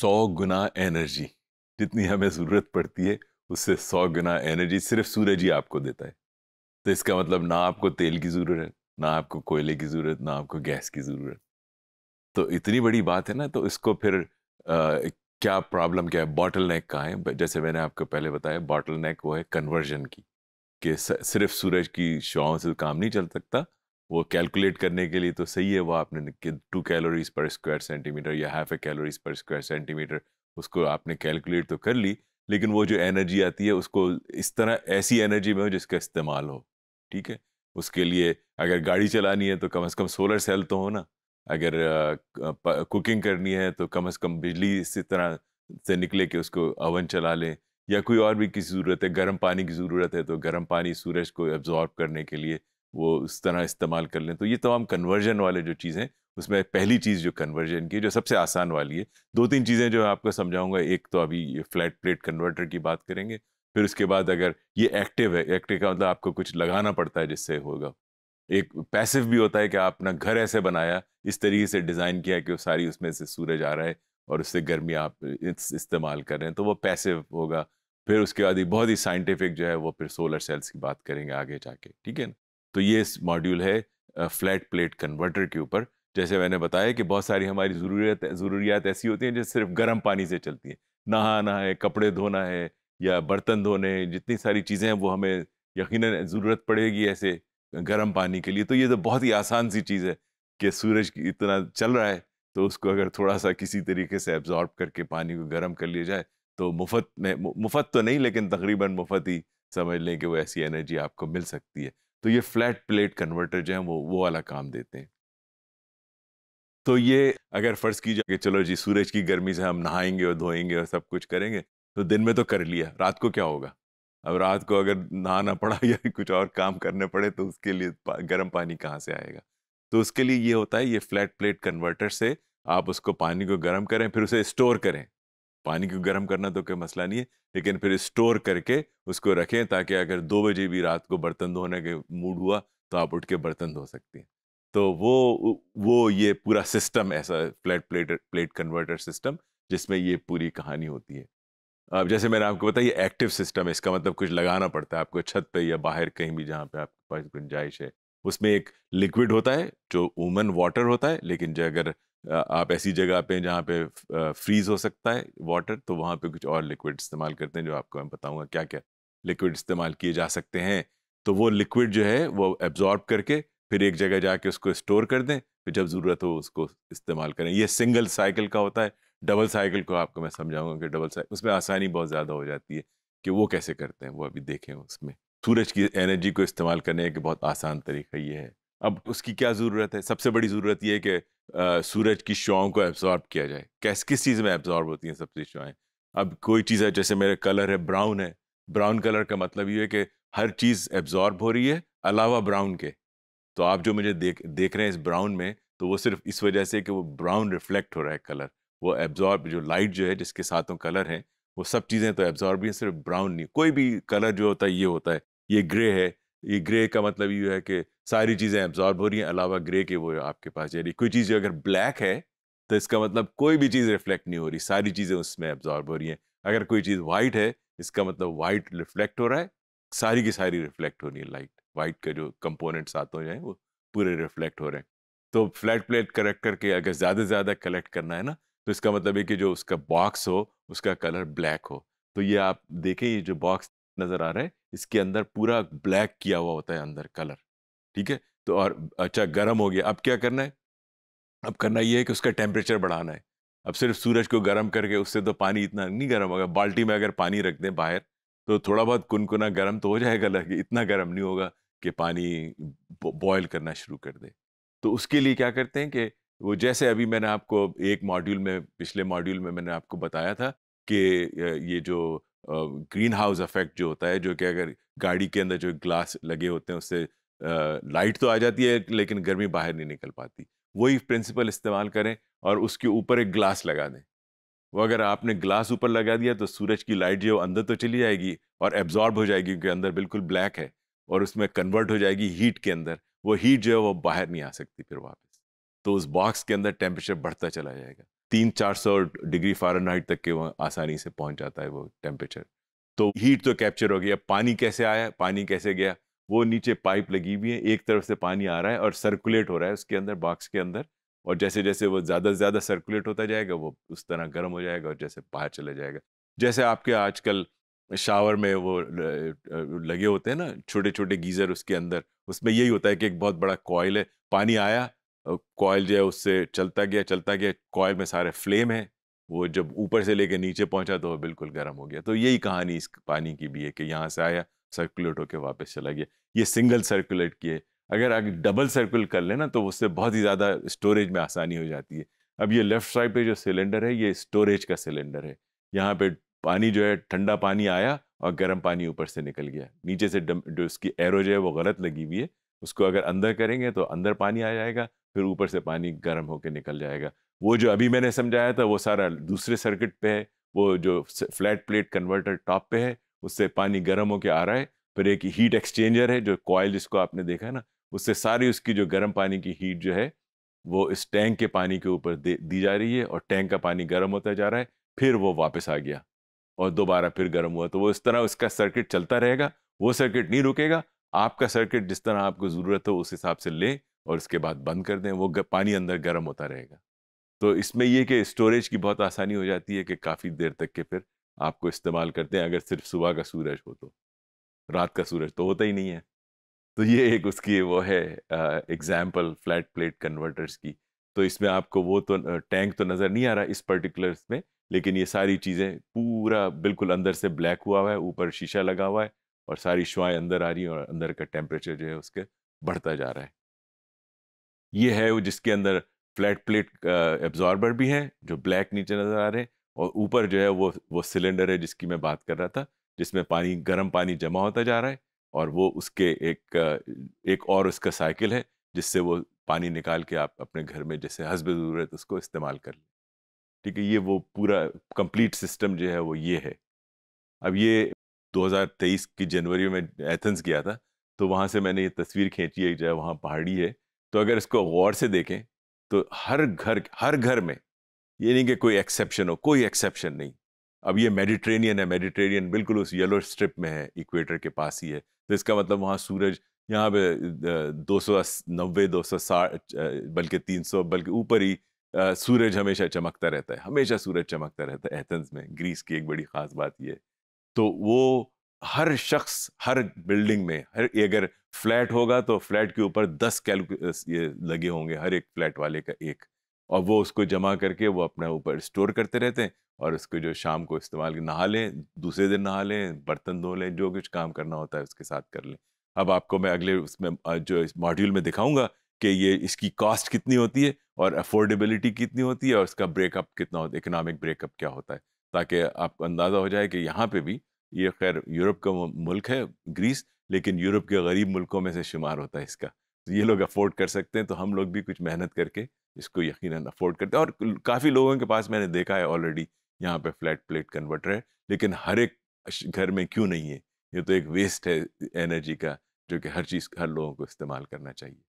सौ गुना एनर्जी जितनी हमें ज़रूरत पड़ती है उससे सौ गुना एनर्जी सिर्फ सूरज ही आपको देता है तो इसका मतलब ना आपको तेल की ज़रूरत है ना आपको कोयले की ज़रूरत ना आपको गैस की ज़रूरत तो इतनी बड़ी बात है ना तो इसको फिर आ, क्या प्रॉब्लम क्या है बॉटल नेक कहाँ है जैसे मैंने आपको पहले बताया बॉटल नेक वो है कन्वर्जन की कि सिर्फ सूरज की शुआओं से काम नहीं चल सकता वो कैलकुलेट करने के लिए तो सही है वो आपने टू कैलोरीज पर स्क्वायर सेंटीमीटर या हाफ ए कैलोरीज पर स्क्वायर सेंटीमीटर उसको आपने कैलकुलेट तो कर ली लेकिन वो जो एनर्जी आती है उसको इस तरह ऐसी एनर्जी में हो जिसका इस्तेमाल हो ठीक है उसके लिए अगर गाड़ी चलानी है तो कम अज़ कम सोलर सेल तो हो ना अगर कुकिंग करनी है तो कम अज़ कम बिजली इसी तरह से निकले कि उसको अवन चला लें या कोई और भी किसी ज़रूरत है गर्म पानी की ज़रूरत है तो गर्म पानी सूरज को एब्जॉर्ब करने के लिए वो उस तरह इस्तेमाल कर लें तो ये तमाम कन्वर्जन वाले जो चीज़ें उसमें पहली चीज़ जो कन्वर्जन की जो सबसे आसान वाली है दो तीन चीज़ें जो आपको समझाऊंगा एक तो अभी फ्लैट प्लेट कन्वर्टर की बात करेंगे फिर उसके बाद अगर ये एक्टिव है एक्टिव का मतलब आपको कुछ लगाना पड़ता है जिससे होगा एक पैसिव भी होता है कि आप अपना घर ऐसे बनाया इस तरीके से डिज़ाइन किया कि सारी उसमें से सूरज आ रहा है और उससे गर्मी आप इस, इस्तेमाल कर रहे हैं तो वो पैसिव होगा फिर उसके बाद ही बहुत ही साइंटिफिक जो है वो फिर सोलर सेल्स की बात करेंगे आगे जाके ठीक है ना तो ये मॉड्यूल है फ्लैट प्लेट कन्वर्टर के ऊपर जैसे मैंने बताया कि बहुत सारी हमारी ज़रूरियात ज़रूरियात ऐसी होती हैं जो सिर्फ गर्म पानी से चलती हैं नहाना है कपड़े धोना है या बर्तन धोने जितनी सारी चीज़ें हैं वो हमें यकीन ज़रूरत पड़ेगी ऐसे गर्म पानी के लिए तो ये तो बहुत ही आसान सी चीज़ है कि सूरज इतना चल रहा है तो उसको अगर थोड़ा सा किसी तरीके से एब्जॉर्ब करके पानी को गर्म कर लिया जाए तो मुफ्त में मुफ्त तो नहीं लेकिन तकरीबन मुफ्त ही समझ लें कि वो ऐसी एनर्जी आपको मिल सकती है तो ये फ्लैट प्लेट कन्वर्टर जो है वो वो वाला काम देते हैं तो ये अगर फ़र्ज़ की जाए चलो जी सूरज की गर्मी से हम नहाएंगे और धोएंगे और सब कुछ करेंगे तो दिन में तो कर लिया रात को क्या होगा अब रात को अगर नहाना पड़ा या कुछ और काम करने पड़े तो उसके लिए गर्म पानी कहाँ से आएगा तो उसके लिए ये होता है ये फ्लैट प्लेट कन्वर्टर से आप उसको पानी को गर्म करें फिर उसे स्टोर करें पानी को गर्म करना तो कोई मसला नहीं है लेकिन फिर स्टोर करके उसको रखें ताकि अगर दो बजे भी रात को बर्तन धोने के मूड हुआ तो आप उठ के बर्तन धो सकती हैं तो वो वो ये पूरा सिस्टम ऐसा flat plate plate converter system जिसमें ये पूरी कहानी होती है अब जैसे मैंने आपको बताया ये एक्टिव सिस्टम है इसका मतलब कुछ लगाना पड़ता है आपको छत पे या बाहर कहीं भी जहाँ पे आपके पास गुंजाइश है उसमें एक लिक्विड होता है जो उमन वाटर होता है लेकिन जो अगर आप ऐसी जगह पे जहाँ पे फ्रीज हो सकता है वाटर तो वहाँ पे कुछ और लिक्विड इस्तेमाल करते हैं जो आपको मैं बताऊँगा क्या क्या लिक्विड इस्तेमाल किए जा सकते हैं तो वो लिक्विड जो है वो एब्जॉर्ब करके फिर एक जगह जाके उसको स्टोर कर दें फिर जब ज़रूरत हो उसको इस्तेमाल करें ये सिंगल साइकिल का होता है डबल साइकिल को आपको मैं समझाऊंगा कि डबल साइकिल उसमें आसानी बहुत ज़्यादा हो जाती है कि वो कैसे करते हैं वो अभी देखें उसमें सूरज की एनर्जी को इस्तेमाल करने का बहुत आसान तरीका ये है अब उसकी क्या ज़रूरत है सबसे बड़ी ज़रूरत यह है कि सूरज की शुआओं को एब्जॉर्ब किया जाए कैस किस चीज़ में एब्जॉर्ब होती हैं सबसे शुआएं अब कोई चीज़ है जैसे मेरा कलर है ब्राउन है ब्राउन कलर का मतलब ये है कि हर चीज़ एब्जॉर्ब हो रही है अलावा ब्राउन के तो आप जो मुझे देख देख रहे हैं इस ब्राउन में तो वो सिर्फ इस वजह से कि वो ब्राउन रिफ्लेक्ट हो रहा है कलर वो एब्जॉर्ब जो लाइट जो है जिसके साथों कलर हैं वो सब चीज़ें तो एब्जॉर्ब ही सिर्फ ब्राउन नहीं कोई भी कलर जो होता है ये होता है ये ग्रे है ये ग्रे का मतलब ये है कि सारी चीज़ें एब्जॉर्ब हो रही हैं अलावा ग्रे के वो आपके पास जा रही कोई चीज़ अगर ब्लैक है तो इसका मतलब कोई भी चीज़ रिफ्लेक्ट नहीं हो रही सारी चीज़ें उसमें एब्जॉर्ब हो रही हैं अगर कोई चीज़ वाइट है इसका मतलब वाइट रिफ्लेक्ट हो रहा है सारी की सारी रिफ्लेक्ट हो रही है लाइट वाइट का जो कंपोनेंट्स आते हो जाए वो पूरे रिफ्लेक्ट हो रहे हैं तो फ्लैट प्लेट करेक्ट करके अगर ज़्यादा से ज़्यादा कलेक्ट करना है ना तो इसका मतलब है कि जो उसका बॉक्स हो उसका कलर ब्लैक हो तो ये आप देखें ये जो बॉक्स नज़र आ रहा है इसके अंदर पूरा ब्लैक किया हुआ होता है अंदर कलर ठीक है तो और अच्छा गर्म हो गया अब क्या करना है अब करना ये है कि उसका टेम्परेचर बढ़ाना है अब सिर्फ सूरज को गर्म करके उससे तो पानी इतना नहीं गर्म होगा बाल्टी में अगर पानी रख दें बाहर तो थोड़ा बहुत कुनकुना गर्म तो हो जाएगा लगे इतना गर्म नहीं होगा कि पानी बॉयल करना शुरू कर दे तो उसके लिए क्या करते हैं कि वो जैसे अभी मैंने आपको एक मॉड्यूल में पिछले मॉड्यूल में मैंने आपको बताया था कि ये जो ग्रीन हाउस इफेक्ट जो होता है जो कि अगर गाड़ी के अंदर जो ग्लास लगे होते हैं उससे लाइट तो आ जाती है लेकिन गर्मी बाहर नहीं निकल पाती वही प्रिंसिपल इस्तेमाल करें और उसके ऊपर एक ग्लास लगा दें वो अगर आपने ग्लास ऊपर लगा दिया तो सूरज की लाइट जो अंदर तो चली जाएगी और एब्जॉर्ब हो जाएगी क्योंकि अंदर बिल्कुल ब्लैक है और उसमें कन्वर्ट हो जाएगी हीट के अंदर वो हीट जो है वो बाहर नहीं आ सकती फिर वापस तो उस बॉक्स के अंदर टेम्परेचर बढ़ता चला जाएगा तीन चार सौ डिग्री फ़ारेनहाइट तक के वहाँ आसानी से पहुँच जाता है वो टेम्परेचर तो हीट तो कैप्चर हो गया पानी कैसे आया पानी कैसे गया वो नीचे पाइप लगी हुई है एक तरफ से पानी आ रहा है और सर्कुलेट हो रहा है उसके अंदर बॉक्स के अंदर और जैसे जैसे वो ज़्यादा से ज़्यादा सर्कुलेट होता जाएगा वो उस तरह गर्म हो जाएगा और जैसे बाहर चला जाएगा जैसे आपके आजकल शावर में वो लगे होते हैं ना छोटे छोटे गीज़र उसके अंदर उसमें यही होता है कि एक बहुत बड़ा कॉयल है पानी आया कॉयल जो है उससे चलता गया चलता गया कॉयल में सारे फ्लेम है वो जब ऊपर से लेके नीचे पहुंचा तो वो बिल्कुल गर्म हो गया तो यही कहानी इस पानी की भी है कि यहाँ से आया सर्कुलेट होकर वापस चला गया ये सिंगल सर्कुलेट किए अगर अगर डबल सर्कुल कर लेना तो उससे बहुत ही ज़्यादा स्टोरेज में आसानी हो जाती है अब ये लेफ्ट साइड पे जो सिलेंडर है ये स्टोरेज का सिलेंडर है यहाँ पे पानी जो है ठंडा पानी आया और गर्म पानी ऊपर से निकल गया नीचे से जो उसकी एरो जो है वो गलत लगी हुई है उसको अगर अंदर करेंगे तो अंदर पानी आ जाएगा फिर ऊपर से पानी गर्म होकर निकल जाएगा वो जो अभी मैंने समझाया था वो सारा दूसरे सर्किट पे है वो जो फ्लैट प्लेट कन्वर्टर टॉप पे है उससे पानी गर्म होकर आ रहा है फिर एक हीट एक्सचेंजर है जो कॉयल जिसको आपने देखा ना उससे सारी उसकी जो गर्म पानी की हीट जो है वो इस टैंक के पानी के ऊपर दी जा रही है और टैंक का पानी गर्म होता जा रहा है फिर वो वापस आ गया और दोबारा फिर गर्म हुआ तो वो इस तरह उसका सर्किट चलता रहेगा वो सर्किट नहीं रुकेगा आपका सर्किट जिस तरह आपको ज़रूरत हो उस हिसाब से लें और उसके बाद बंद कर दें वो पानी अंदर गर्म होता रहेगा तो इसमें ये कि स्टोरेज की बहुत आसानी हो जाती है कि काफ़ी देर तक के फिर आपको इस्तेमाल करते हैं अगर सिर्फ सुबह का सूरज हो तो रात का सूरज तो होता ही नहीं है तो ये एक उसकी वो है एग्जाम्पल फ्लैट प्लेट कन्वर्टर्स की तो इसमें आपको वो तो टैंक तो नज़र नहीं आ रहा इस पर्टिकुलर में लेकिन ये सारी चीज़ें पूरा बिल्कुल अंदर से ब्लैक हुआ हुआ है ऊपर शीशा लगा हुआ है और सारी शुआएँ अंदर आ रही हैं और अंदर का टेम्परेचर जो है उसके बढ़ता जा रहा है ये है वो जिसके अंदर फ्लैट प्लेट एब्जॉर्बर भी है जो ब्लैक नीचे नज़र आ रहे हैं और ऊपर जो है वो वो सिलेंडर है जिसकी मैं बात कर रहा था जिसमें पानी गर्म पानी जमा होता जा रहा है और वो उसके एक एक और उसका साइकिल है जिससे वो पानी निकाल के आप अपने घर में जैसे हसब ज़रूरत उसको इस्तेमाल कर लें ठीक है ये वो पूरा कंप्लीट सिस्टम जो है वो ये है अब ये 2023 की जनवरी में एथेंस गया था तो वहाँ से मैंने ये तस्वीर खींची है जो है वहाँ पहाड़ी है तो अगर इसको गौर से देखें तो हर घर हर घर में ये नहीं कि कोई एक्सेप्शन हो कोई एक्सेप्शन नहीं अब ये मेडिट्रेनियन है मेडिट्रेनियन बिल्कुल उस येलो स्ट्रिप में है इक्वेटर के पास ही है तो इसका मतलब वहाँ सूरज यहाँ पे दो सौ नब्बे दो सौ साठ बल्कि तीन सौ बल्कि ऊपर ही सूरज हमेशा चमकता रहता है हमेशा सूरज चमकता रहता है एथेंस में ग्रीस की एक बड़ी ख़ास बात यह तो वो हर शख्स हर बिल्डिंग में हर अगर फ्लैट होगा तो फ्लैट के ऊपर दस कैलकु ये लगे होंगे हर एक फ्लैट वाले का एक और वो उसको जमा करके वो अपने ऊपर स्टोर करते रहते हैं और उसको जो शाम को इस्तेमाल नहा लें दूसरे दिन नहा लें बर्तन धो लें जो कुछ काम करना होता है उसके साथ कर लें अब आपको मैं अगले उसमें जो इस मॉड्यूल में दिखाऊंगा कि ये इसकी कॉस्ट कितनी होती है और अफोर्डेबिलिटी कितनी होती है और इसका ब्रेकअप कितना होता है इकोनॉमिक ब्रेकअप क्या होता है ताकि आपको अंदाज़ा हो जाए कि यहाँ पर भी ये खैर यूरोप का मुल्क है ग्रीस लेकिन यूरोप के गरीब मुल्कों में से शुमार होता है इसका तो ये लोग अफोर्ड कर सकते हैं तो हम लोग भी कुछ मेहनत करके इसको यकीन अफोर्ड करते हैं और काफ़ी लोगों के पास मैंने देखा है ऑलरेडी यहाँ पे फ्लैट प्लेट कन्वर्टर है लेकिन हर एक घर में क्यों नहीं है ये तो एक वेस्ट है एनर्जी का जो कि हर चीज़ हर लोगों को इस्तेमाल करना चाहिए